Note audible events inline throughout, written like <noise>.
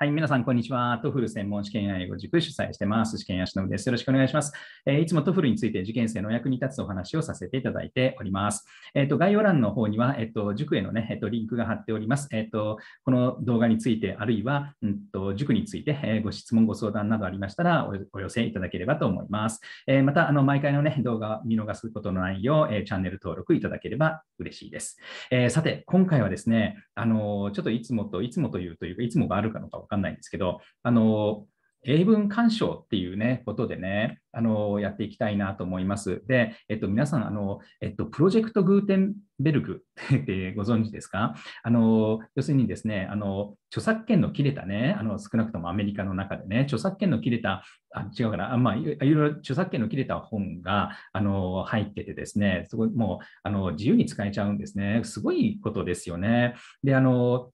はい、皆さん、こんにちは。トフル専門試験英語塾主催してます。試験屋忍です。よろしくお願いします。えー、いつもトフルについて受験生の役に立つお話をさせていただいております。えっ、ー、と、概要欄の方には、えっ、ー、と、塾へのね、えっ、と、リンクが貼っております。えっ、と、この動画について、あるいは、うんと、塾について、えご質問、ご相談などありましたらお、お寄せいただければと思います。えまた、あの、毎回のね、動画を見逃すことのないよう、えチャンネル登録いただければ嬉しいです。えさて、今回はですね、あの、ちょっといつもと、いつもというというか、いつもがあるかのかかんないんですけど、あの英文鑑賞っていうね、ことでね、あのやっていきたいなと思います。で、えっと、皆さん、あの、えっと、プロジェクトグーテンベルグ <laughs> ってご存知ですかあの、要するにですね、あの、著作権の切れたね、あの、少なくともアメリカの中でね、著作権の切れた、あ違うかな、まあ、いろいろ著作権の切れた本が、あの、入っててですね、すごい、もう、あの、自由に使えちゃうんですね。すごいことですよね。で、あの、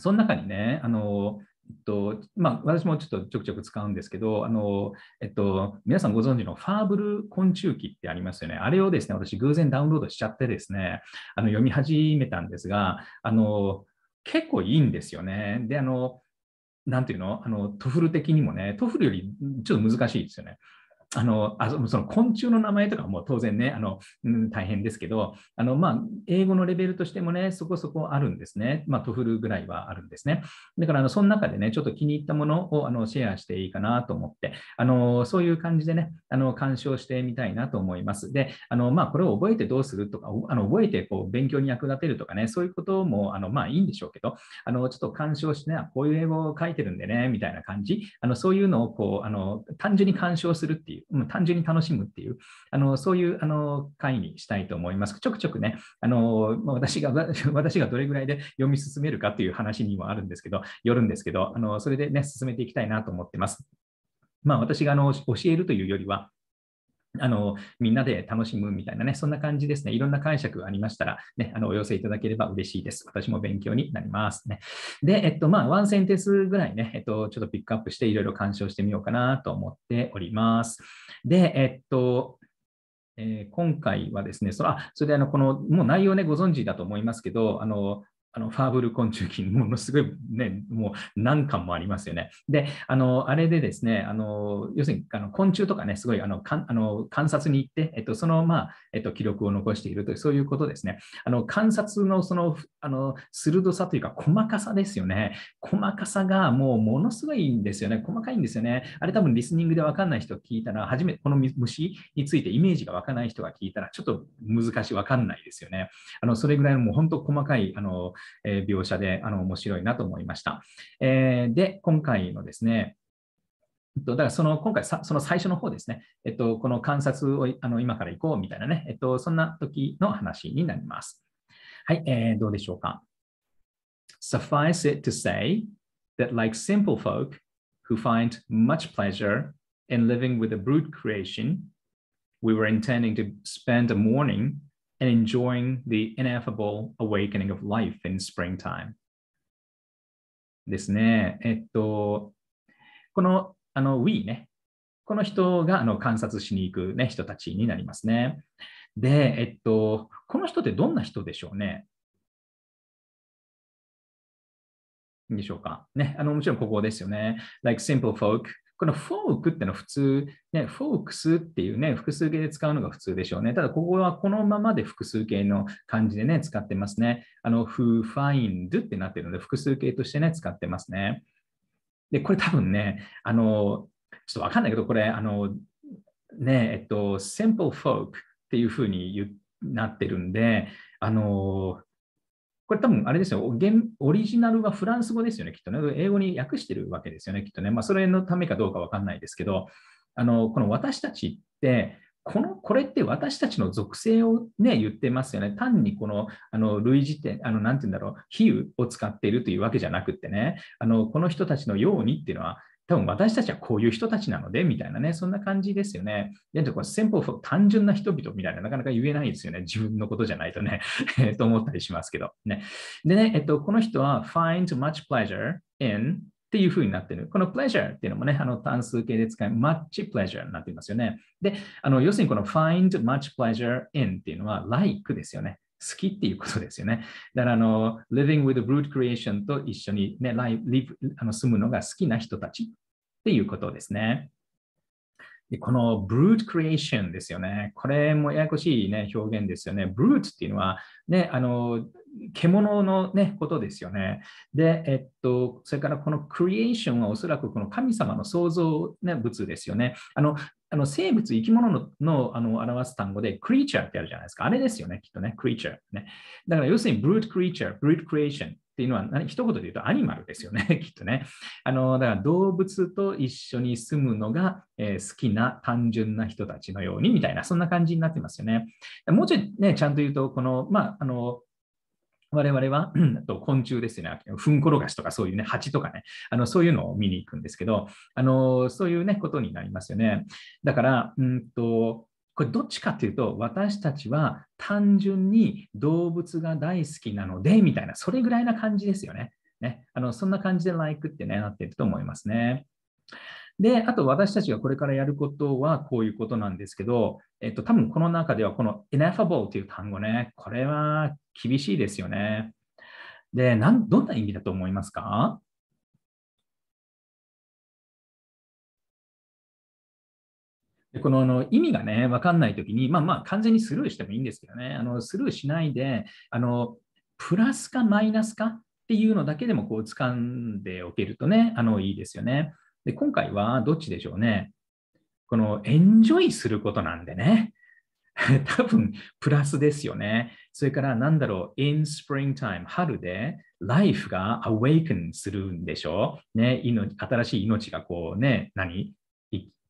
その中にね、あの、とまあ、私もちょっとちょくちょく使うんですけどあの、えっと、皆さんご存知のファーブル昆虫記ってありますよね。あれをですね、私偶然ダウンロードしちゃってですね、あの読み始めたんですが、あの結構いいんですよね。で、あの、なんていうのあの、トフル的にもね、トフルよりちょっと難しいですよね。あのあその昆虫の名前とかも当然ね、あのうん、大変ですけど、あのまあ、英語のレベルとしてもね、そこそこあるんですね。まあ、トフルぐらいはあるんですね。だからあの、その中でね、ちょっと気に入ったものをあのシェアしていいかなと思って、あのそういう感じでね、あの鑑賞してみたいなと思います。で、あのまあ、これを覚えてどうするとか、あの覚えてこう勉強に役立てるとかね、そういうこともあのまあいいんでしょうけど、あのちょっと鑑賞して、ね、こういう英語を書いてるんでね、みたいな感じ、あのそういうのをこうあの単純に鑑賞するっていうう、うん、単純に楽しむっていう、あのそういうあの会にしたいと思います。ちょくちょくね、あの私が <laughs> 私がどれぐらいで読み進めるかという話にもあるんですけど、よるんですけど、あのそれでね、進めていきたいなと思ってます。まあ、私があの教えるというよりは、あのみんなで楽しむみたいなね、そんな感じですね。いろんな解釈がありましたら、ね、あのお寄せいただければ嬉しいです。私も勉強になりますね。で、えっと、まあ、ワンセンテンスぐらいね、えっと、ちょっとピックアップしていろいろ鑑賞してみようかなと思っております。で、えっと、えー、今回はですね、そあそれであのこのもう内容ね、ご存知だと思いますけど、あのあのファーブル昆虫菌、ものすごいね、もう何巻もありますよね。で、あの、あれでですね、あの、要するにあの昆虫とかね、すごいあのかあの観察に行って、えっと、その、まあ、えっと、記録を残しているという、そういうことですね。あの、観察のその、あの、鋭さというか、細かさですよね。細かさがもうものすごいんですよね。細かいんですよね。あれ多分リスニングで分かんない人聞いたら、初めてこの虫についてイメージが分かない人が聞いたら、ちょっと難しい、分かんないですよね。あの、それぐらいのもう本当細かい、あの、え描写であの面白いなと思いました。えで、今回のですね、だからその今回さ、その最初の方ですね、えっと、この観察をあの今から行こうみたいなね、えっと、そんな時の話になります。はい、えー、どうでしょうか。Suffice it to say that, like simple folk who find much pleasure in living with a brute creation, we were intending to spend a morning and enjoying the ineffable awakening of life in springtime. ですね。えっと、このあの We ね、この人があの観察しに行く、ね、人たちになりますね。で、えっと、この人ってどんな人でしょうね。でしょうか。ね、あのもちろんここですよね。Like simple folk このフォークってのは普通、ね、フォークスっていうね、複数形で使うのが普通でしょうね。ただ、ここはこのままで複数形の感じでね、使ってますね。あの、フーファインドってなってるので、複数形としてね、使ってますね。で、これ多分ね、あの、ちょっとわかんないけど、これ、あの、ね、えっと、simple folk っていうふうになってるんで、あの、これ多分あれですよ、オリジナルはフランス語ですよね、きっとね。英語に訳してるわけですよね、きっとね。まあ、それのためかどうかわかんないですけど、あの、この私たちって、この、これって私たちの属性をね、言ってますよね。単にこの、あの、類似点、あの、なんて言うんだろう、比喩を使っているというわけじゃなくってね、あの、この人たちのようにっていうのは、多分私たちはこういう人たちなので、みたいなね、そんな感じですよね。で、これ先方、単純な人々みたいな、なかなか言えないですよね。自分のことじゃないとね、<laughs> と思ったりしますけど。ね、でね、えっと、この人は find much pleasure in っていう風になってる。この pleasure っていうのもね、あの単数形で使い、much pleasure になっていますよね。で、あの要するにこの find much pleasure in っていうのは like ですよね。好きっていうことですよね。だからあの、living with the b r u t e creation と一緒にね、ライあの住むのが好きな人たちっていうことですね。でこの brute creation ですよね。これもややこしい、ね、表現ですよね。brute っていうのは、ね、あの獣の、ね、ことですよね。で、えっと、それからこの creation はおそらくこの神様の創造、ね、物ですよね。あのあの生物、生き物のあの表す単語で、クリーチャーってあるじゃないですか。あれですよね、きっとね、クリーチャー。ね、だから要するに、ブルートクリーチャー、ブルートクリエーションっていうのは、一言で言うとアニマルですよね、<laughs> きっとね。あのだから動物と一緒に住むのが、えー、好きな単純な人たちのようにみたいな、そんな感じになってますよね。もうちょいね、ちゃんと言うと、この、まあ、あの、我々は <clears throat> 昆虫ですよね、ふんころがしとかそういうね、蜂とかね、あのそういうのを見に行くんですけど、あのそういうね、ことになりますよね。だから、うんと、これどっちかっていうと、私たちは単純に動物が大好きなので、みたいな、それぐらいな感じですよね。ねあのそんな感じで Like ってね、なっていると思いますね。で、あと私たちがこれからやることはこういうことなんですけど、えっと、多分この中ではこの ineffable という単語ね、これは厳しいですよね。で、なんどんな意味だと思いますかこのの意味がね、わかんないときに、まあまあ完全にスルーしてもいいんですけどね、あのスルーしないで、あのプラスかマイナスかっていうのだけでもこう掴んでおけるとね、あのいいですよね。で、今回はどっちでしょうね。このエンジョイすることなんでね。<laughs> 多分プラスですよね。それからなんだろう、in springtime、春で life が awaken するんでしょね、新しい命がこうね、何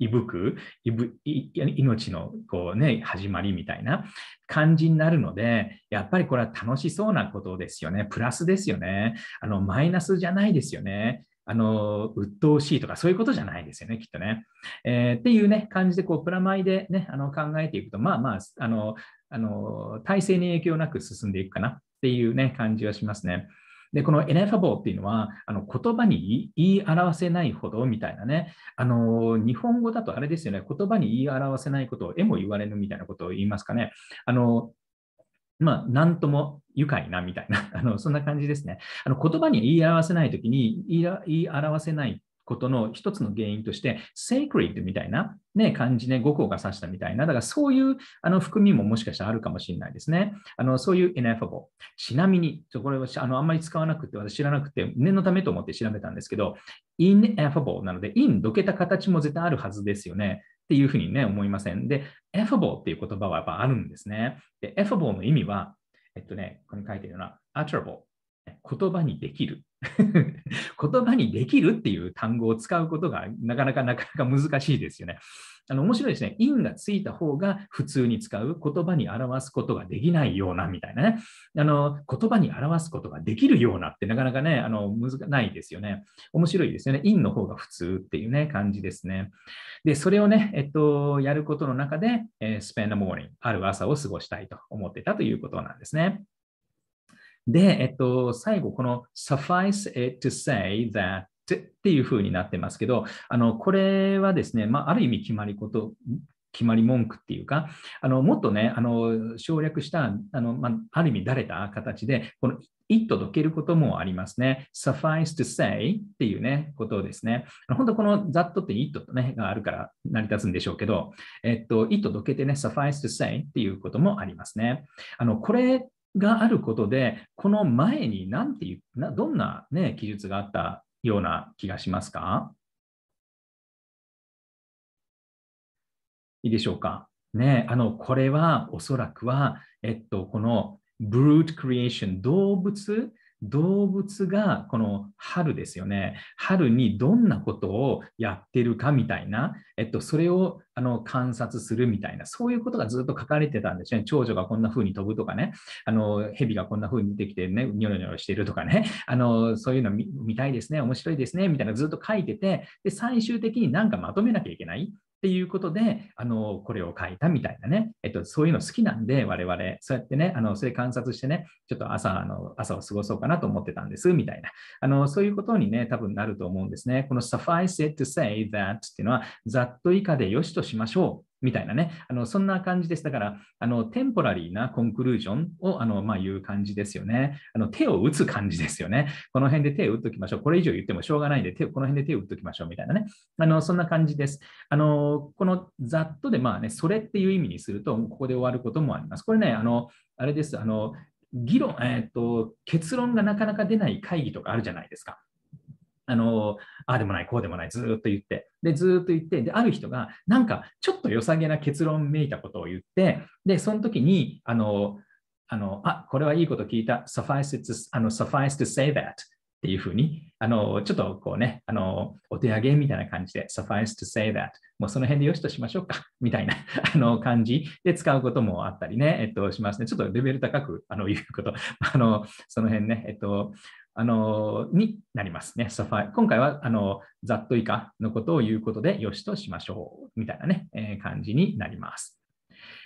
いぶくいぶい命のこう、ね、始まりみたいな感じになるので、やっぱりこれは楽しそうなことですよね。プラスですよね。あのマイナスじゃないですよね。あの、鬱陶しいとかそういうことじゃないですよね、きっとね。えー、っていうね、感じで、こう、プラマイでね、あの考えていくと、まあまあ、あの、あの体制に影響なく進んでいくかなっていうね、感じはしますね。で、このエネファボっていうのは、あの言葉に言い表せないほどみたいなね、あの、日本語だとあれですよね、言葉に言い表せないことを絵も言われぬみたいなことを言いますかね。あの、まあ、なんとも愉快なみたいな、<laughs> あのそんな感じですね。あの言葉に言い表せないときに言い表せないことの一つの原因として、sacred みたいな、ね、感じで、ね、語項が指したみたいな、だからそういうあの含みももしかしたらあるかもしれないですね。あのそういう ineffable。ちなみに、これはあのあんまり使わなくて、私知らなくて、念のためと思って調べたんですけど、ineffable なので、in どけた形も絶対あるはずですよね。っていうふうにね、思いません。で、エフボーっていう言葉はやっぱあるんですね。で、エフボーの意味は、えっとね、ここに書いてるのは、アチャボー、言葉にできる <laughs> 言葉にできるっていう単語を使うことがなかなかなかなか難しいですよね。あの面白いですね。因がついた方が普通に使う言葉に表すことができないようなみたいなね。あの言葉に表すことができるようなってなかなかね、あの難ないですよね。面白いですよね。因の方が普通っていうね、感じですね。で、それをね、えっと、やることの中で、えー、spend a morning、ある朝を過ごしたいと思ってたということなんですね。で、えっと、最後、この suffice it to say that っていう風になってますけど、あのこれはですね、まあ、ある意味決まりこと決まり文句っていうか、あのもっとね、あの省略したあの、まあ、ある意味、だれた形で、このいっと解けることもありますね。suffice to say っていうね、ことですね。本当このざっとってい t とね、があるから成り立つんでしょうけど、えっと、i と解けてね、suffice to say っていうこともありますね。あの、これがあることで、この前に何ていう、どんなね、記述があったような気がしますかいいでしょうかねあの、これはおそらくは、えっと、このブルートクリエーション、動物動物がこの春ですよね春にどんなことをやってるかみたいな、えっと、それをあの観察するみたいなそういうことがずっと書かれてたんですね長女がこんな風に飛ぶとかねあの蛇がこんな風に出てきてねニョロニョロしてるとかねあのそういうの見たいですね面白いですねみたいなずっと書いててで最終的になんかまとめなきゃいけないっていうことで、あの、これを書いたみたいなね、えっと、そういうの好きなんで、我々、そうやってね、あの、それ観察してね、ちょっと朝、あの、朝を過ごそうかなと思ってたんです、みたいな。あの、そういうことにね、多分なると思うんですね。この suffice it to say that っていうのは、ざっと以下でよしとしましょうみたいなね、あのそんな感じです。だから、あのテンポラリーなコンクルージョンをあの、まあ、言う感じですよねあの。手を打つ感じですよね。この辺で手を打っときましょう。これ以上言ってもしょうがないんで、手をこの辺で手を打っときましょうみたいなね。あのそんな感じです。あのこのざっとで、まあね、それっていう意味にすると、ここで終わることもあります。これね、あのあれです。あの議論、えーと、結論がなかなか出ない会議とかあるじゃないですか。あの、ああでもない、こうでもない、ずっと言って。で、ずっと言って、で、ある人が、なんか、ちょっと良さげな結論めいたことを言って、で、その時に、あの、あの、あ、これはいいこと聞いた。suffice, to, あの suffice to say that っていうふうに、あの、ちょっとこうね、あの、お手上げみたいな感じで、suffice to say that。もうその辺でよしとしましょうか、みたいな、<laughs> あの、感じで使うこともあったりね、えっと、しますね。ちょっとレベル高く、あの、言うこと。あの、その辺ね、えっと、あのになりますね。サファイ今回はあのざっと以下のことを言うことでよしとしましょうみたいなね、えー、感じになります。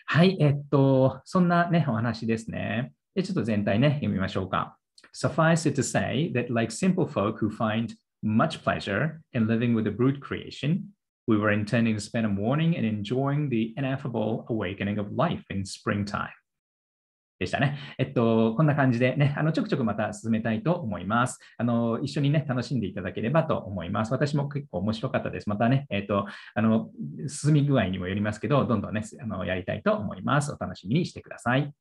はい、えっと、そんなね、お話ですね。でちょっと全体ね、読みましょうか。Suffice it to say that, like simple folk who find much pleasure in living with the brute creation, we were intending to spend a morning and enjoying the ineffable awakening of life in springtime. でしたね。えっと、こんな感じでね、あの、ちょくちょくまた進めたいと思います。あの、一緒にね、楽しんでいただければと思います。私も結構面白かったです。またね、えっと、あの、進み具合にもよりますけど、どんどんね、あの、やりたいと思います。お楽しみにしてください。